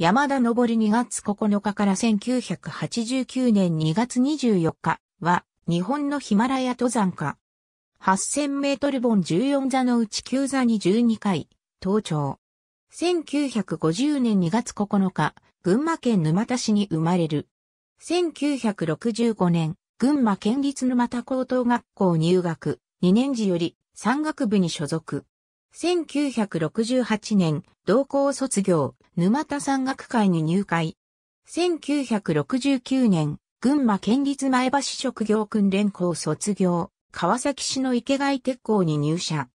山田昇2月9日から1989年2月24日は日本のヒマラヤ登山家。8000メートル本14座のうち9座に12回、登頂。1950年2月9日、群馬県沼田市に生まれる。1965年、群馬県立沼田高等学校入学、2年時より山岳部に所属。1968年、同校卒業、沼田山岳会に入会。1969年、群馬県立前橋職業訓練校卒業、川崎市の池貝鉄工に入社。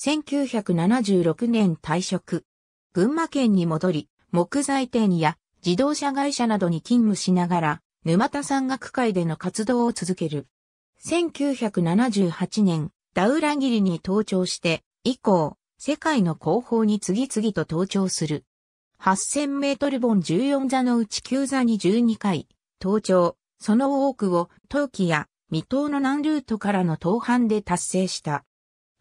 1976年退職。群馬県に戻り、木材店や自動車会社などに勤務しながら、沼田山岳会での活動を続ける。1978年、ダウラギリに登頂して、以降、世界の後方に次々と登頂する。8000メートル本14座のうち9座に12回、登頂、その多くを、冬季や、未踏の南ルートからの登板で達成した。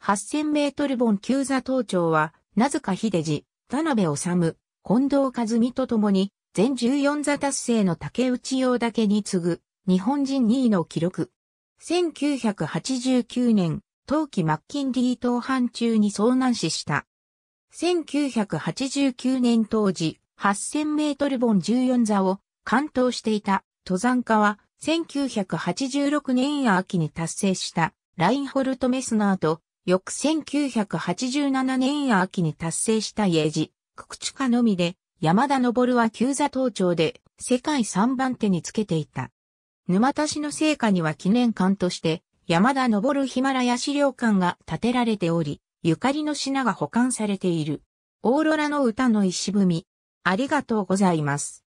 8000メートル本9座登頂は、なずか秀治、田辺治、近藤和美と共に、全14座達成の竹内用だけに次ぐ、日本人2位の記録。1989年、冬季マッキンリー島藩中に遭難死した。1989年当時、8000メートル本14座を関東していた登山家は、1986年秋に達成したラインホルト・メスナーと、翌1987年秋に達成したイエジ、ククチュカのみで、山田昇は旧座登頂で世界3番手につけていた。沼田市の成果には記念館として、山田昇ヒマラヤ資料館が建てられており、ゆかりの品が保管されている。オーロラの歌の石踏み。ありがとうございます。